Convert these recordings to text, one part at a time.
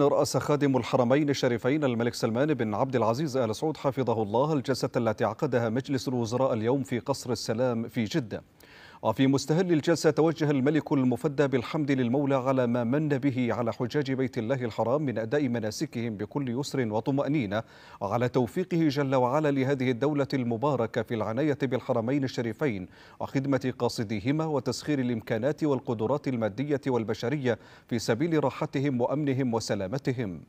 رأس خادم الحرمين الشريفين الملك سلمان بن عبد العزيز آل سعود حفظه الله الجلسة التي عقدها مجلس الوزراء اليوم في قصر السلام في جدة وفي مستهل الجلسة توجه الملك المفدى بالحمد للمولى على ما من به على حجاج بيت الله الحرام من أداء مناسكهم بكل يسر وطمأنينة وعلى توفيقه جل وعلا لهذه الدولة المباركة في العناية بالحرمين الشريفين وخدمة قاصديهما وتسخير الإمكانات والقدرات المادية والبشرية في سبيل راحتهم وأمنهم وسلامتهم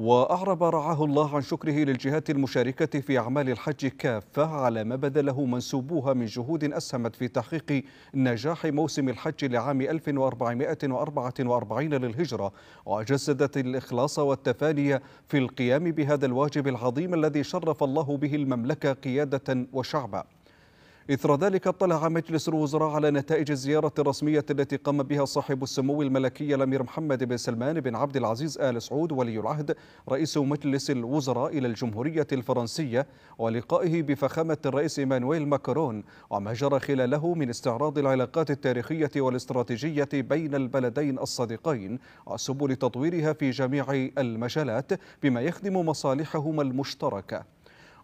وأعرب رعاه الله عن شكره للجهات المشاركة في أعمال الحج كافة على ما بذله منسوبوها من جهود أسهمت في تحقيق نجاح موسم الحج لعام 1444 للهجرة وجسدت الإخلاص والتفاني في القيام بهذا الواجب العظيم الذي شرف الله به المملكة قيادة وشعبا إثر ذلك اطلع مجلس الوزراء على نتائج الزيارة الرسمية التي قام بها صاحب السمو الملكي الأمير محمد بن سلمان بن عبد العزيز آل سعود ولي العهد رئيس مجلس الوزراء إلى الجمهورية الفرنسية ولقائه بفخامة الرئيس إيمانويل ماكرون وما جرى خلاله من استعراض العلاقات التاريخية والاستراتيجية بين البلدين الصديقين وسبل تطويرها في جميع المجالات بما يخدم مصالحهما المشتركة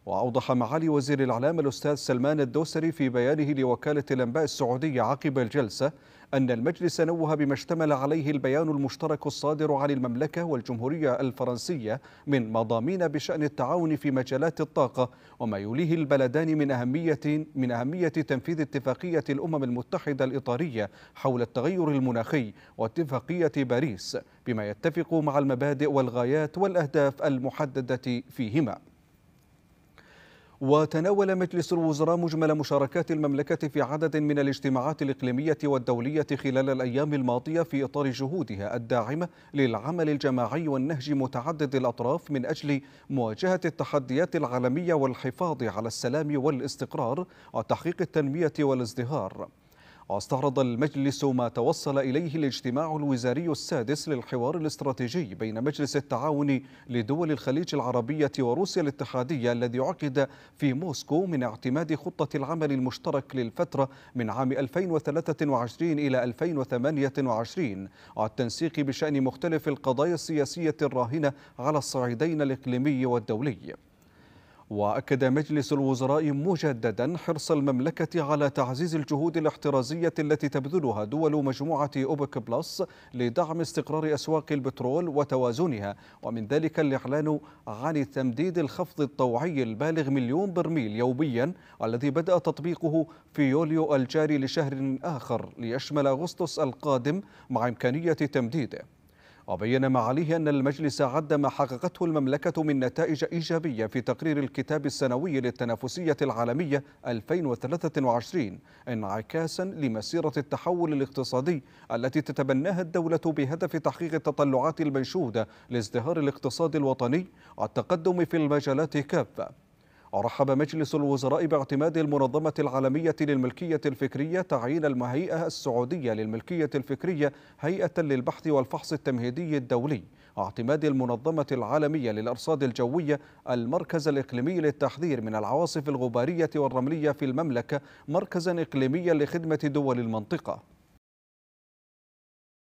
وأوضح معالي وزير الإعلام الأستاذ سلمان الدوسري في بيانه لوكالة الأنباء السعودية عقب الجلسة أن المجلس نوه بما اشتمل عليه البيان المشترك الصادر عن المملكة والجمهورية الفرنسية من مضامين بشأن التعاون في مجالات الطاقة وما يوليه البلدان من أهمية من أهمية تنفيذ اتفاقية الأمم المتحدة الإطارية حول التغير المناخي واتفاقية باريس بما يتفق مع المبادئ والغايات والأهداف المحددة فيهما وتناول مجلس الوزراء مجمل مشاركات المملكة في عدد من الاجتماعات الإقليمية والدولية خلال الأيام الماضية في إطار جهودها الداعمة للعمل الجماعي والنهج متعدد الأطراف من أجل مواجهة التحديات العالمية والحفاظ على السلام والاستقرار وتحقيق التنمية والازدهار واستعرض المجلس ما توصل إليه الاجتماع الوزاري السادس للحوار الاستراتيجي بين مجلس التعاون لدول الخليج العربية وروسيا الاتحادية الذي عقد في موسكو من اعتماد خطة العمل المشترك للفترة من عام 2023 إلى 2028 والتنسيق بشأن مختلف القضايا السياسية الراهنة على الصعيدين الإقليمي والدولي وأكد مجلس الوزراء مجددا حرص المملكة على تعزيز الجهود الاحترازية التي تبذلها دول مجموعة أوبك بلس لدعم استقرار أسواق البترول وتوازنها ومن ذلك الإعلان عن تمديد الخفض الطوعي البالغ مليون برميل يوميا الذي بدأ تطبيقه في يوليو الجاري لشهر آخر ليشمل أغسطس القادم مع إمكانية تمديده وبين معاليه أن المجلس عد ما حققته المملكة من نتائج إيجابية في تقرير الكتاب السنوي للتنافسية العالمية 2023 انعكاسا لمسيرة التحول الاقتصادي التي تتبناها الدولة بهدف تحقيق التطلعات المنشودة لازدهار الاقتصاد الوطني والتقدم في المجالات كافة ورحب مجلس الوزراء باعتماد المنظمة العالمية للملكية الفكرية تعيين المهيئة السعودية للملكية الفكرية هيئة للبحث والفحص التمهيدي الدولي واعتماد المنظمة العالمية للأرصاد الجوية المركز الإقليمي للتحذير من العواصف الغبارية والرملية في المملكة مركزا إقليميا لخدمة دول المنطقة